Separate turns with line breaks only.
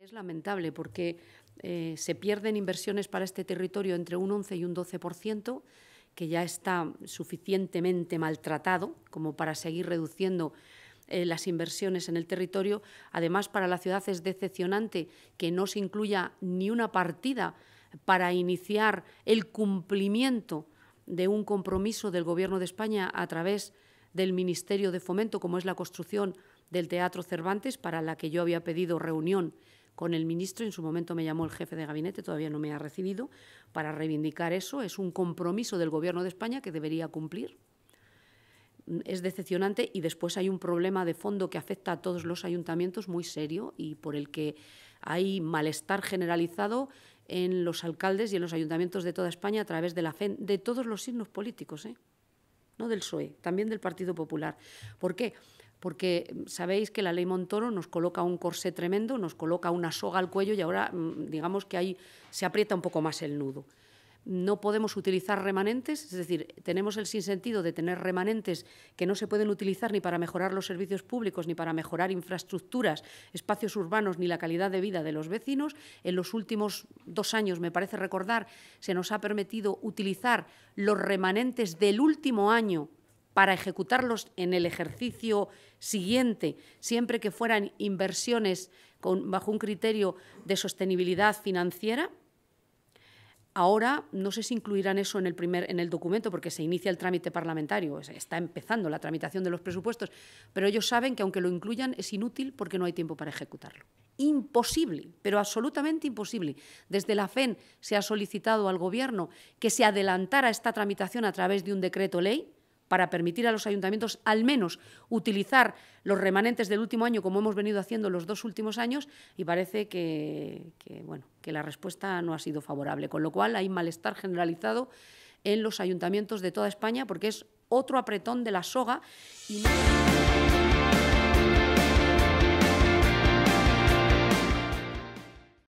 Es lamentable porque eh, se pierden inversiones para este territorio entre un 11 y un 12%, que ya está suficientemente maltratado como para seguir reduciendo eh, las inversiones en el territorio. Además, para la ciudad es decepcionante que no se incluya ni una partida para iniciar el cumplimiento de un compromiso del Gobierno de España a través del Ministerio de Fomento, como es la construcción del Teatro Cervantes, para la que yo había pedido reunión con el ministro. En su momento me llamó el jefe de gabinete, todavía no me ha recibido, para reivindicar eso. Es un compromiso del Gobierno de España que debería cumplir. Es decepcionante y después hay un problema de fondo que afecta a todos los ayuntamientos muy serio y por el que hay malestar generalizado en los alcaldes y en los ayuntamientos de toda España a través de la de todos los signos políticos, ¿eh? no del PSOE, también del Partido Popular. ¿Por qué? porque sabéis que la ley Montoro nos coloca un corsé tremendo, nos coloca una soga al cuello y ahora mm, digamos que ahí se aprieta un poco más el nudo. No podemos utilizar remanentes, es decir, tenemos el sinsentido de tener remanentes que no se pueden utilizar ni para mejorar los servicios públicos, ni para mejorar infraestructuras, espacios urbanos, ni la calidad de vida de los vecinos. En los últimos dos años, me parece recordar, se nos ha permitido utilizar los remanentes del último año para ejecutarlos en el ejercicio siguiente, siempre que fueran inversiones bajo un criterio de sostenibilidad financiera. Ahora no sé si incluirán eso en el, primer, en el documento, porque se inicia el trámite parlamentario, está empezando la tramitación de los presupuestos, pero ellos saben que aunque lo incluyan es inútil porque no hay tiempo para ejecutarlo. Imposible, pero absolutamente imposible. Desde la FEN se ha solicitado al Gobierno que se adelantara esta tramitación a través de un decreto ley, para permitir a los ayuntamientos al menos utilizar los remanentes del último año como hemos venido haciendo los dos últimos años y parece que, bueno, que la respuesta no ha sido favorable, con lo cual hay malestar generalizado en los ayuntamientos de toda España porque es otro apretón de la soga